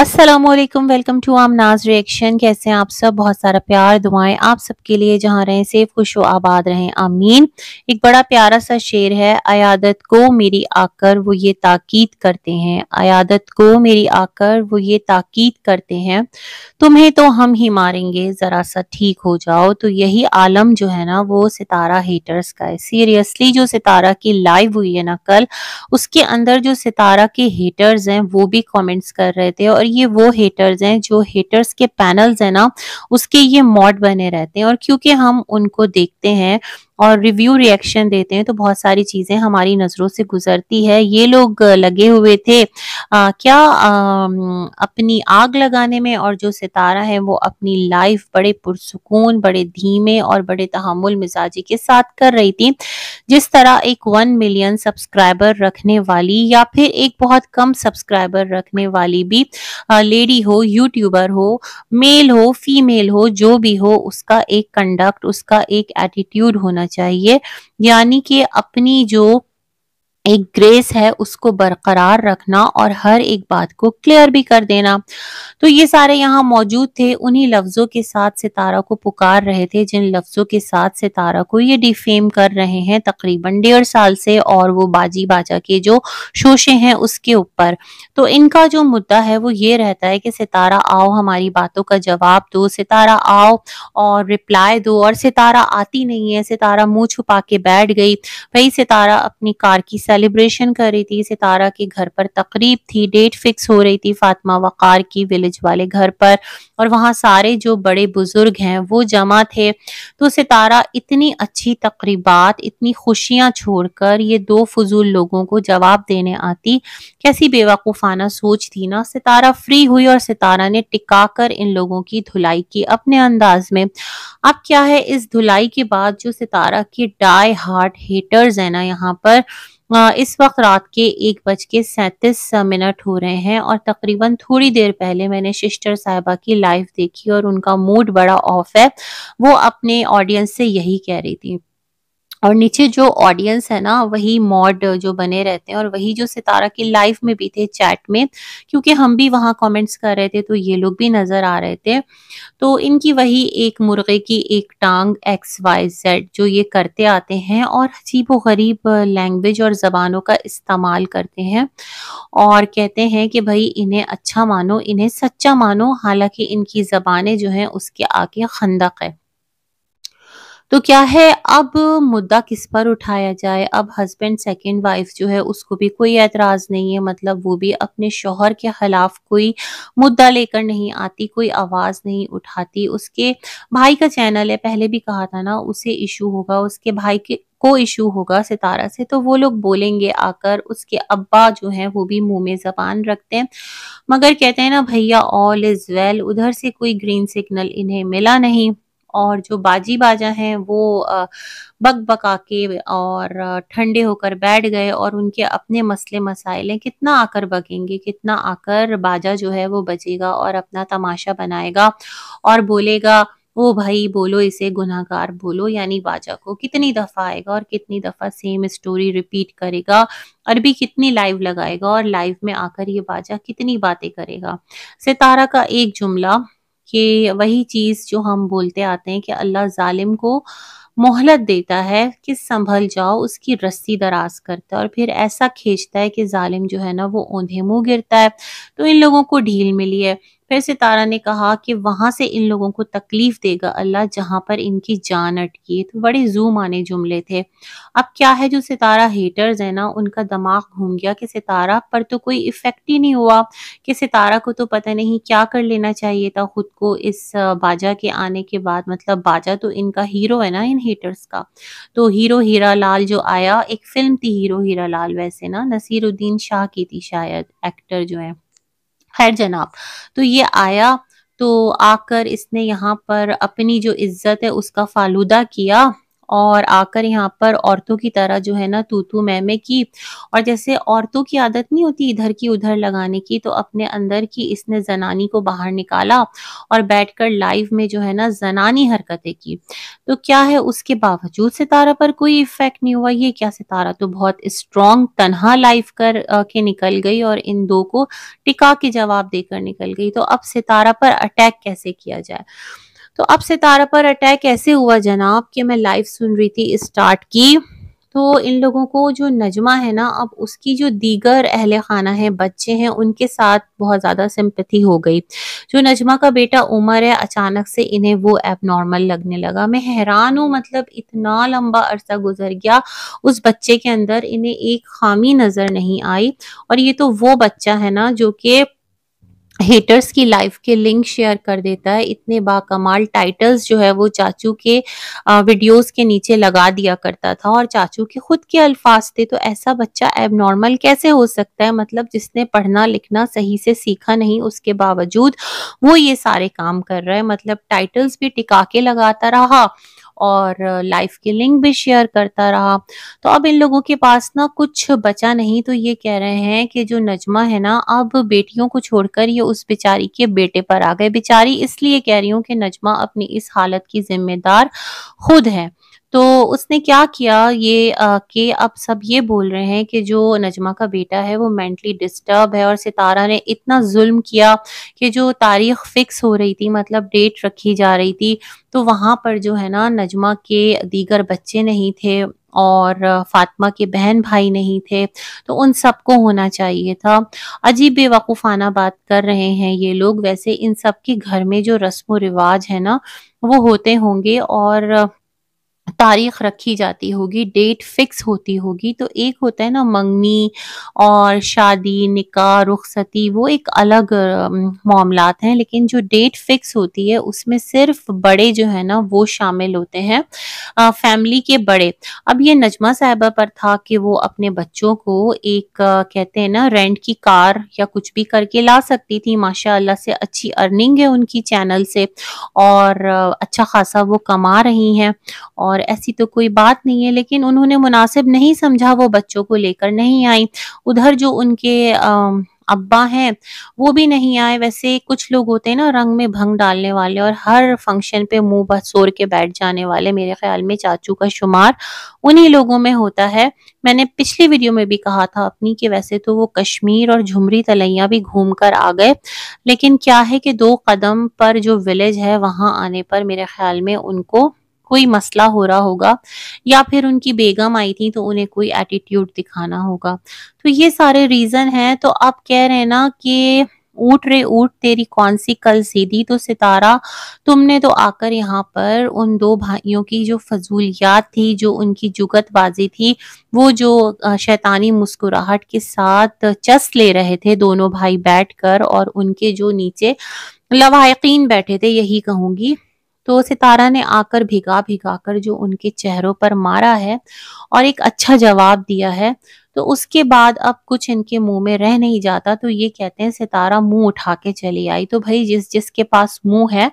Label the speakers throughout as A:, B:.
A: अस्सलाम वालेकुम welcome to आम नाज रिएक्शन कैसे हैं आप सब बहुत सारा प्यार दुआएं आप सबके लिए जहां रहें सेफ खुश आबाद रहें आमीन एक बड़ा प्यारा सा शेर है अयादत को मेरी आकर वो ये ताकीद करते हैं अयादत को मेरी आकर वो ये ताकीद करते हैं तुम्हें तो हम ही मारेंगे ज़रा सा ठीक हो जाओ तो यही आलम जो है ना वो सितारा हेटर्स का है सीरियसली जो सितारा की लाइव हुई है ना कल उसके अंदर जो सितारा के हेटर्स हैं वो भी कॉमेंट्स कर रहे थे और ये वो हेटर्स हैं जो हेटर्स के पैनल्स हैं ना उसके ये मॉड बने रहते हैं और क्योंकि हम उनको देखते हैं और रिव्यू रिएक्शन देते हैं तो बहुत सारी चीज़ें हमारी नज़रों से गुजरती है ये लोग लगे हुए थे आ, क्या आ, अपनी आग लगाने में और जो सितारा है वो अपनी लाइफ बड़े पुरसकून बड़े धीमे और बड़े तहमुल मिजाजी के साथ कर रही थी जिस तरह एक वन मिलियन सब्सक्राइबर रखने वाली या फिर एक बहुत कम सब्सक्राइबर रखने वाली भी लेडी हो यूट्यूबर हो मेल हो फीमेल हो जो भी हो उसका एक कंडक्ट उसका एक एटीट्यूड होना चाहिए यानी कि अपनी जो एक ग्रेस है उसको बरकरार रखना और हर एक बात को क्लियर भी कर देना तो ये सारे यहाँ मौजूद थे उन्हीं लफ्जों के साथ सितारा को पुकार रहे थे जिन लफ्जों के साथ सितारा को ये डिफेम कर रहे हैं तकरीबन डेढ़ साल से और वो बाजी बाजा के जो शोशे हैं उसके ऊपर तो इनका जो मुद्दा है वो ये रहता है कि सितारा आओ हमारी बातों का जवाब दो सितारा आओ और रिप्लाई दो और सितारा आती नहीं है सितारा मुंह छुपा के बैठ गई भाई सितारा अपनी कार की सेलिब्रेशन कर रही थी सितारा के घर पर तकरीब थी डेट फिक्स हो रही थी फातिमा वक़ार की विलेज वाले घर पर और वहाँ सारे जो बड़े बुजुर्ग हैं वो जमा थे तो सितारा इतनी अच्छी तकरीबात इतनी खुशियाँ छोड़कर ये दो फजूल लोगों को जवाब देने आती कैसी बेवकूफ़ाना सोच थी ना सितारा फ्री हुई और सितारा ने टिका कर इन लोगों की धुलाई की अपने अंदाज में अब क्या है इस धुलाई के बाद जो सितारा के डाई हार्ट हेटर्स है ना यहाँ पर इस वक्त रात के एक बज के सैंतीस मिनट हो रहे हैं और तकरीबन थोड़ी देर पहले मैंने सिस्टर साहिबा की लाइव देखी और उनका मूड बड़ा ऑफ है वो अपने ऑडियंस से यही कह रही थी और नीचे जो ऑडियंस है ना वही मॉड जो बने रहते हैं और वही जो सितारा की लाइफ में भी थे चैट में क्योंकि हम भी वहाँ कमेंट्स कर रहे थे तो ये लोग भी नज़र आ रहे थे तो इनकी वही एक मुर्गे की एक टांग एक्स वाई जेड जो ये करते आते हैं और अजीब व गरीब लैंग्वेज और ज़बानों का इस्तेमाल करते हैं और कहते हैं कि भाई इन्हें अच्छा मानो इन्हें सच्चा मानो हालांकि इनकी ज़बानें जो हैं उसके आगे खंदक है तो क्या है अब मुद्दा किस पर उठाया जाए अब हस्बैंड सेकंड वाइफ जो है उसको भी कोई एतराज़ नहीं है मतलब वो भी अपने शोहर के खिलाफ कोई मुद्दा लेकर नहीं आती कोई आवाज़ नहीं उठाती उसके भाई का चैनल है पहले भी कहा था ना उसे इशू होगा उसके भाई के को इशू होगा सितारा से तो वो लोग बोलेंगे आकर उसके अब्बा जो हैं वो भी मुंह में जबान रखते हैं मगर कहते हैं ना भैया ऑल इज़ वेल उधर से कोई ग्रीन सिग्नल इन्हें मिला नहीं और जो बाजी बाजा हैं वो बक बका के और ठंडे होकर बैठ गए और उनके अपने मसले मसाइल हैं कितना आकर बकेंगे कितना आकर बाजा जो है वो बचेगा और अपना तमाशा बनाएगा और बोलेगा वो भाई बोलो इसे गुनाहगार बोलो यानी बाजा को कितनी दफ़ा आएगा और कितनी दफ़ा सेम स्टोरी रिपीट करेगा अरबी कितनी लाइव लगाएगा और लाइव में आकर ये बाजा कितनी बातें करेगा सितारा का एक जुमला कि वही चीज़ जो हम बोलते आते हैं कि अल्लाह जालिम को मोहलत देता है कि संभल जाओ उसकी रस्सी दराज करता है और फिर ऐसा खींचता है कि जालिम जो है ना वो ओंधे मुँह गिरता है तो इन लोगों को ढील मिली है फिर सितारा ने कहा कि वहाँ से इन लोगों को तकलीफ देगा अल्लाह जहाँ पर इनकी जान अटकी तो बड़े जूम आने जुमले थे अब क्या है जो सितारा हेटर्स है ना उनका दिमाग घूम गया कि सितारा पर तो कोई इफेक्ट ही नहीं हुआ कि सितारा को तो पता नहीं क्या कर लेना चाहिए था खुद को इस बाजा के आने के बाद मतलब बाजा तो इनका हीरो है ना इन हीटर्स का तो हीरो हीरा लाल जो आया एक फिल्म थी हीरो हीरा लाल वैसे ना नसीरुद्दीन शाह की थी शायद एक्टर जो है खैर जनाब तो ये आया तो आकर इसने यहाँ पर अपनी जो इज्जत है उसका फालूदा किया और आकर यहाँ पर औरतों की तरह जो है ना मैं मैं की और जैसे औरतों की आदत नहीं होती इधर की उधर लगाने की तो अपने अंदर की इसने जनानी को बाहर निकाला और बैठकर लाइव में जो है ना जनानी हरकतें की तो क्या है उसके बावजूद सितारा पर कोई इफेक्ट नहीं हुआ ये क्या सितारा तो बहुत स्ट्रॉन्ग तनहा लाइव कर आ, के निकल गई और इन दो को टिका के जवाब देकर निकल गई तो अब सितारा पर अटैक कैसे किया जाए तो अब सितारा पर अटैक ऐसे हुआ जनाब कि मैं लाइव सुन रही थी स्टार्ट की तो इन लोगों को जो नजमा है ना अब उसकी जो दीगर अहल खाना है बच्चे हैं उनके साथ बहुत ज़्यादा सिंपथी हो गई जो नजमा का बेटा उमर है अचानक से इन्हें वो एब नॉर्मल लगने लगा मैं हैरान हूँ मतलब इतना लंबा अरसा गुजर गया उस बच्चे के अंदर इन्हें एक खामी नज़र नहीं आई और ये तो वो बच्चा है ना जो कि हेटर्स की लाइफ के लिंक शेयर कर देता है इतने बाकमाल टाइटल्स जो है वो चाचू के वीडियोस के नीचे लगा दिया करता था और चाचू के खुद के अल्फाज थे तो ऐसा बच्चा एबनॉर्मल कैसे हो सकता है मतलब जिसने पढ़ना लिखना सही से सीखा नहीं उसके बावजूद वो ये सारे काम कर रहा है मतलब टाइटल्स भी टिका के लगाता रहा और लाइफ के लिंक भी शेयर करता रहा तो अब इन लोगों के पास ना कुछ बचा नहीं तो ये कह रहे हैं कि जो नजमा है ना अब बेटियों को छोड़कर ये उस बेचारी के बेटे पर आ गए बेचारी इसलिए कह रही हूँ कि नजमा अपनी इस हालत की जिम्मेदार खुद है तो उसने क्या किया ये आ, कि अब सब ये बोल रहे हैं कि जो नजमा का बेटा है वो मेंटली डिस्टर्ब है और सितारा ने इतना जुल्म किया कि जो तारीख फिक्स हो रही थी मतलब डेट रखी जा रही थी तो वहाँ पर जो है ना नजमा के दीगर बच्चे नहीं थे और फातिमा के बहन भाई नहीं थे तो उन सबको होना चाहिए था अजीब बेवकूफ़ाना बात कर रहे हैं ये लोग वैसे इन सब के घर में जो रस्म व रिवाज है ना वो होते होंगे और तारीख रखी जाती होगी डेट फिक्स होती होगी तो एक होता है ना मंगनी और शादी निकाह रुखसती वो एक अलग मामला हैं लेकिन जो डेट फिक्स होती है उसमें सिर्फ बड़े जो है ना वो शामिल होते हैं आ, फैमिली के बड़े अब ये नजमा साहबा पर था कि वो अपने बच्चों को एक आ, कहते हैं ना रेंट की कार या कुछ भी करके ला सकती थी माशा से अच्छी अर्निंग है उनकी चैनल से और आ, अच्छा खासा वो कमा रही हैं और ऐसी तो कोई बात नहीं है लेकिन उन्होंने मुनासिब नहीं समझा वो बच्चों को लेकर नहीं आई उधर जो उनके आ, अब्बा हैं वो भी नहीं आए वैसे कुछ लोग होते हैं ना रंग में भंग डालने वाले और हर फंक्शन पे मुंह बसोर के बैठ जाने वाले मेरे ख्याल में चाचू का शुमार उन्हीं लोगों में होता है मैंने पिछली वीडियो में भी कहा था अपनी कि वैसे तो वो कश्मीर और झुमरी तलैया भी घूम कर आ गए लेकिन क्या है कि दो कदम पर जो विलेज है वहाँ आने पर मेरे ख्याल में उनको कोई मसला हो रहा होगा या फिर उनकी बेगम आई थी तो उन्हें कोई एटीट्यूड दिखाना होगा तो ये सारे रीज़न हैं तो आप कह रहे हैं ना कि ऊट रे ऊट तेरी कौन सी कल सीधी तो सितारा तुमने तो आकर यहाँ पर उन दो भाइयों की जो फजूलियात थी जो उनकी जुगतबाजी थी वो जो शैतानी मुस्कुराहट के साथ चस ले रहे थे दोनों भाई बैठकर और उनके जो नीचे लवाकिन बैठे थे यही कहूंगी तो सितारा ने आकर भिगा भिगा कर जो उनके चेहरों पर मारा है और एक अच्छा जवाब दिया है तो उसके बाद अब कुछ इनके मुंह में रह नहीं जाता तो ये कहते हैं सितारा मुंह उठा के चली आई तो भाई जिस जिसके पास मुंह है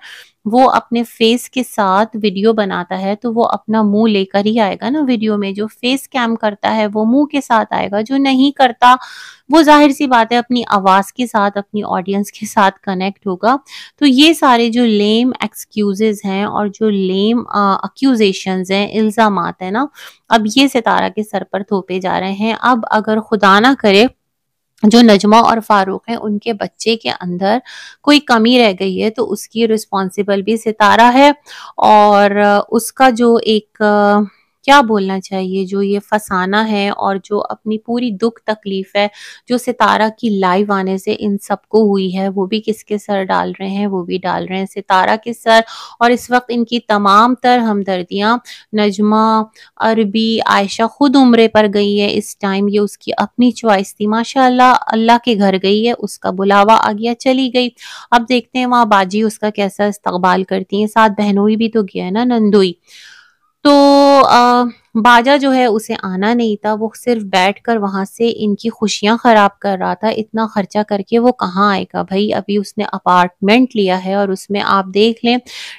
A: वो अपने फेस के साथ वीडियो बनाता है तो वो अपना मुंह लेकर ही आएगा ना वीडियो में जो फेस कैम करता है वो मुंह के साथ आएगा जो नहीं करता वो जाहिर सी बात है अपनी आवाज़ के साथ अपनी ऑडियंस के साथ कनेक्ट होगा तो ये सारे जो लेम एक्सक्यूजेज हैं और जो लेम अक्यूजेशन हैं इल्ज़ाम हैं ना अब ये सितारा के सर पर थोपे जा रहे हैं अब अगर खुदा ना करे जो नजमा और फारूक हैं उनके बच्चे के अंदर कोई कमी रह गई है तो उसकी रिस्पॉन्सिबल भी सितारा है और उसका जो एक क्या बोलना चाहिए जो ये फसाना है और जो अपनी पूरी दुख तकलीफ है जो सितारा की लाइव आने से इन सबको हुई है वो भी किसके सर डाल रहे हैं वो भी डाल रहे हैं सितारा के सर और इस वक्त इनकी तमाम तर हमदर्दियाँ नजमा अरबी आयशा खुद उम्रे पर गई है इस टाइम ये उसकी अपनी च्वाइस थी माशा अल्लाह के घर गई है उसका बुलावा आ गया चली गई अब देखते हैं वहाँ बाजी उसका कैसा इस्तकबाल करती हैं साथ बहनोई भी तो गया है ना नंदोई तो आ, बाजा जो है उसे आना नहीं था वो सिर्फ बैठ कर वहाँ से इनकी खुशियाँ ख़राब कर रहा था इतना ख़र्चा करके वो कहाँ आएगा भाई अभी उसने अपार्टमेंट लिया है और उसमें आप देख लें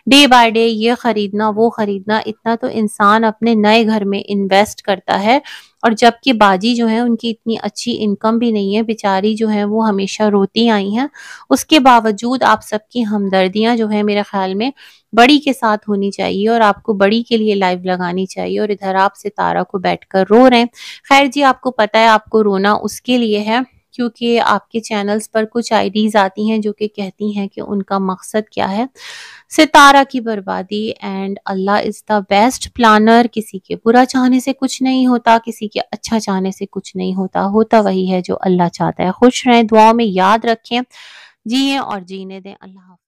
A: डे बाय डे ये ख़रीदना वो ख़रीदना इतना तो इंसान अपने नए घर में इन्वेस्ट करता है और जबकि बाजी जो है उनकी इतनी अच्छी इनकम भी नहीं है बेचारी जो है वो हमेशा रोती आई हैं उसके बावजूद आप सबकी हमदर्दियाँ जो है मेरे ख्याल में बड़ी के साथ होनी चाहिए और आपको बड़ी के लिए लाइव लगानी चाहिए और इधर आप सितारा को बैठकर रो रहे हैं खैर जी आपको पता है आपको रोना उसके लिए है क्योंकि आपके चैनल्स पर कुछ आईडीज आती हैं जो कि कहती हैं कि उनका मकसद क्या है सितारा की बर्बादी and Allah is the best planner किसी के बुरा चाहने से कुछ नहीं होता किसी के अच्छा चाहने से कुछ नहीं होता होता वही है जो अल्लाह चाहता है खुश रहें दुआओं में याद रखें जिये और जीने दें अल्लाह